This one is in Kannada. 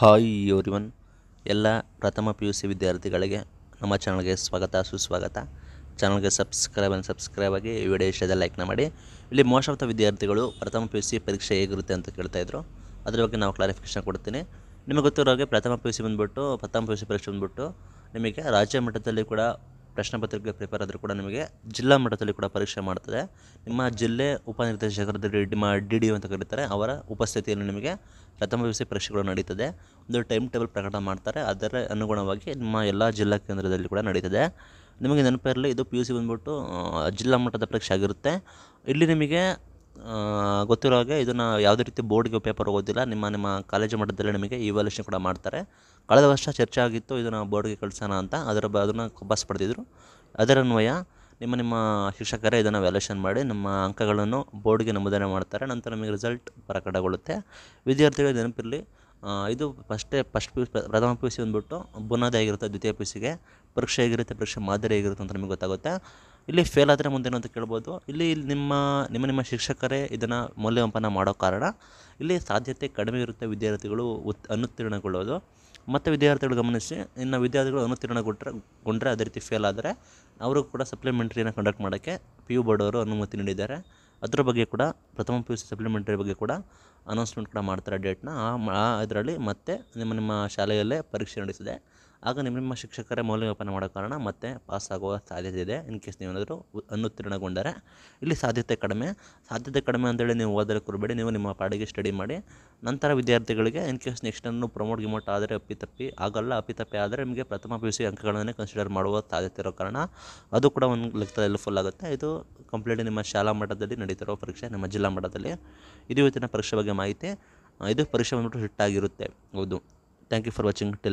ಹಾಯ್ ಒನ್ ಎಲ್ಲ ಪ್ರಥಮ ಪಿ ಯು ಸಿ ವಿದ್ಯಾರ್ಥಿಗಳಿಗೆ ನಮ್ಮ ಚಾನಲ್ಗೆ ಸ್ವಾಗತ ಸುಸ್ವಾಗತ ಚಾನಲ್ಗೆ ಸಬ್ಸ್ಕ್ರೈಬ್ ಆ್ಯಂಡ್ ಸಬ್ಸ್ಕ್ರೈಬ್ ಆಗಿ ಈ ವಿಡಿಯೋ ಇಷ್ಟದ ಲೈಕ್ನ ಮಾಡಿ ಇಲ್ಲಿ ಮೋಸ್ಟ್ ಆಫ್ ದ ವಿದ್ಯಾರ್ಥಿಗಳು ಪ್ರಥಮ ಪಿ ಯು ಸಿ ಪರೀಕ್ಷೆ ಹೇಗಿರುತ್ತೆ ಅಂತ ಕೇಳ್ತಾಯಿದ್ರು ಅದ್ರ ಬಗ್ಗೆ ನಾವು ಕ್ಲಾರಿಫಿಕೇಶನ್ ಕೊಡ್ತೀನಿ ನಿಮಗೆ ಗೊತ್ತಿರೋ ಹಾಗೆ ಪ್ರಥಮ ಪಿ ಯು ಸಿ ಬಂದುಬಿಟ್ಟು ಪ್ರಥಮ ಪಿ ಯು ಸಿ ಪರೀಕ್ಷೆ ಬಂದುಬಿಟ್ಟು ನಿಮಗೆ ರಾಜ್ಯ ಮಟ್ಟದಲ್ಲಿ ಕೂಡ ಪ್ರಶ್ನೆ ಪತ್ರಿಕೆ ಪ್ರಿಪೇರ್ ಆದರೂ ಕೂಡ ನಿಮಗೆ ಜಿಲ್ಲಾ ಮಟ್ಟದಲ್ಲಿ ಕೂಡ ಪರೀಕ್ಷೆ ಮಾಡ್ತದೆ ನಿಮ್ಮ ಜಿಲ್ಲೆ ಉಪನಿರ್ದೇಶಕರ ನಿಮ್ಮ ಡಿ ಡಿ ಅಂತ ಕರೀತಾರೆ ಅವರ ಉಪಸ್ಥಿತಿಯಲ್ಲಿ ನಿಮಗೆ ಪ್ರಥಮ ಸಿ ಪರೀಕ್ಷೆಗಳು ನಡೀತದೆ ಒಂದು ಟೈಮ್ ಟೇಬಲ್ ಪ್ರಕಟ ಮಾಡ್ತಾರೆ ಅದರ ಅನುಗುಣವಾಗಿ ನಿಮ್ಮ ಎಲ್ಲ ಜಿಲ್ಲಾ ಕೇಂದ್ರದಲ್ಲಿ ಕೂಡ ನಡೀತದೆ ನಿಮಗೆ ನೆನಪಿರಲಿ ಇದು ಪಿ ಯು ಸಿ ಬಂದ್ಬಿಟ್ಟು ಜಿಲ್ಲಾ ಮಟ್ಟದ ಪರೀಕ್ಷೆ ಆಗಿರುತ್ತೆ ಇಲ್ಲಿ ನಿಮಗೆ ಗೊತ್ತಿರೋ ಹಾಗೆ ಇದನ್ನು ಯಾವುದೇ ರೀತಿ ಬೋರ್ಡ್ಗೆ ಪೇಪರ್ ಹೋಗೋದಿಲ್ಲ ನಿಮ್ಮ ನಿಮ್ಮ ಕಾಲೇಜು ಮಟ್ಟದಲ್ಲಿ ನಿಮಗೆ ಇವ್ಯಾಲ್ಯೂಷನ್ ಕೂಡ ಮಾಡ್ತಾರೆ ಕಳೆದ ವರ್ಷ ಚರ್ಚೆ ಆಗಿತ್ತು ಇದನ್ನು ಬೋರ್ಡ್ಗೆ ಕಳಿಸೋಣ ಅಂತ ಅದರ ಬ ಅದನ್ನು ಕಬ್ಬಸ್ ಪಡೆದಿದ್ರು ಅದರನ್ವಯ ನಿಮ್ಮ ನಿಮ್ಮ ಶಿಕ್ಷಕರೇ ಇದನ್ನು ವ್ಯಾಲ್ಯೂಷನ್ ಮಾಡಿ ನಮ್ಮ ಅಂಕಗಳನ್ನು ಬೋರ್ಡ್ಗೆ ನಮೂದನೆ ಮಾಡ್ತಾರೆ ನಂತರ ನಿಮಗೆ ರಿಸಲ್ಟ್ ಪ್ರಕಟಗೊಳ್ಳುತ್ತೆ ವಿದ್ಯಾರ್ಥಿಗಳು ನೆನಪಿರಲಿ ಇದು ಫಸ್ಟೇ ಫಸ್ಟ್ ಪಿ ಯು ಪ್ರಥಮ ಪಿ ಯು ಸಿ ಬಂದುಬಿಟ್ಟು ಬುನಾದಿ ಆಗಿರುತ್ತೆ ದ್ವಿತೀಯ ಪಿ ಯು ಸಿಗೆ ಪರೀಕ್ಷೆ ಹೇಗಿರುತ್ತೆ ಪರೀಕ್ಷೆ ಮಾದರಿ ಹೇಗಿರುತ್ತೆ ಅಂತ ನಿಮಗೆ ಗೊತ್ತಾಗುತ್ತೆ ಇಲ್ಲಿ ಫೇಲ್ ಆದರೆ ಮುಂದೇನು ಅಂತ ಕೇಳ್ಬೋದು ಇಲ್ಲಿ ನಿಮ್ಮ ನಿಮ್ಮ ನಿಮ್ಮ ಶಿಕ್ಷಕರೇ ಇದನ್ನು ಮೌಲ್ಯಮಾಪನ ಮಾಡೋ ಕಾರಣ ಇಲ್ಲಿ ಸಾಧ್ಯತೆ ಕಡಿಮೆ ಇರುತ್ತೆ ವಿದ್ಯಾರ್ಥಿಗಳು ಉತ್ ಅನುತ್ತೀರ್ಣಗೊಳ್ಳೋದು ಮತ್ತು ವಿದ್ಯಾರ್ಥಿಗಳು ಗಮನಿಸಿ ಇನ್ನು ವಿದ್ಯಾರ್ಥಿಗಳು ಅನುತ್ತೀರ್ಣಗೊಂಡ್ರೆ ಗೊಂಡ್ರೆ ಅದೇ ರೀತಿ ಫೇಲ್ ಆದರೆ ಅವರು ಕೂಡ ಸಪ್ಲಿಮೆಂಟ್ರಿಯನ್ನು ಕಂಡಕ್ಟ್ ಮಾಡೋಕ್ಕೆ ಪಿ ಯು ಬೋರ್ಡವರು ಅನುಮತಿ ನೀಡಿದ್ದಾರೆ ಅದರ ಬಗ್ಗೆ ಕೂಡ ಪ್ರಥಮ ಪಿ ಯು ಸಿ ಸಪ್ಲಿಮೆಂಟರಿ ಬಗ್ಗೆ ಕೂಡ ಅನೌನ್ಸ್ಮೆಂಟ್ ಕೂಡ ಮಾಡ್ತಾರೆ ಡೇಟ್ನ ಆ ಇದರಲ್ಲಿ ಮತ್ತೆ ನಿಮ್ಮ ನಿಮ್ಮ ಶಾಲೆಯಲ್ಲೇ ಪರೀಕ್ಷೆ ನಡೆಸಿದೆ ಆಗ ನಿಮ್ಮ ನಿಮ್ಮ ಶಿಕ್ಷಕರೇ ಮೌಲ್ಯಮಾಪನ ಮಾಡೋ ಕಾರಣ ಮತ್ತೆ ಪಾಸ್ ಆಗುವ ಸಾಧ್ಯತೆ ಇದೆ ಇನ್ ಕೇಸ್ ನೀವೇನಾದರೂ ಅನುತ್ತೀರ್ಣಗೊಂಡರೆ ಇಲ್ಲಿ ಸಾಧ್ಯತೆ ಕಡಿಮೆ ಸಾಧ್ಯತೆ ಕಡಿಮೆ ಅಂತೇಳಿ ನೀವು ಓದಲು ಕೊರಬೇಡಿ ನೀವು ನಿಮ್ಮ ಪಾಡಿಗೆ ಸ್ಟಡಿ ಮಾಡಿ ನಂತರ ವಿದ್ಯಾರ್ಥಿಗಳಿಗೆ ಇನ್ ಕೇಸ್ ನೆಕ್ಸ್ಟ್ ಅನ್ನು ಪ್ರಮೋಟ್ ಗಿಮೋಟ್ ಆದರೆ ಅಪ್ಪಿತಪ್ಪಿ ಆಗಲ್ಲ ಅಪ್ಪಿತಪ್ಪಿ ಆದರೆ ನಿಮಗೆ ಪ್ರಥಮ ಪಿ ಯು ಸಿ ಅಂಕಗಳನ್ನೇ ಕನ್ಸಿಡರ್ ಮಾಡುವ ಸಾಧ್ಯತೆ ಇರೋ ಕಾರಣ ಅದು ಕೂಡ ಒಂದು ಲೆಕ್ಕದಲ್ಲಿ ಹೆಲ್ಪ್ಫುಲ್ ಆಗುತ್ತೆ ಇದು ಕಂಪ್ಲೀಟ್ ನಿಮ್ಮ ಶಾಲಾ ಮಟ್ಟದಲ್ಲಿ ನಡೀತಿರುವ ಪರೀಕ್ಷೆ ನಮ್ಮ ಜಿಲ್ಲಾ ಮಟ್ಟದಲ್ಲಿ ಇದು ಇವತ್ತಿನ ಪರೀಕ್ಷೆ ಬಗ್ಗೆ ಮಾಹಿತಿ ಇದು ಪರೀಕ್ಷೆ ಬಂದ್ಬಿಟ್ಟು ಹಿಟ್ಟಾಗಿರುತ್ತೆ ಹೌದು thank you for watching tell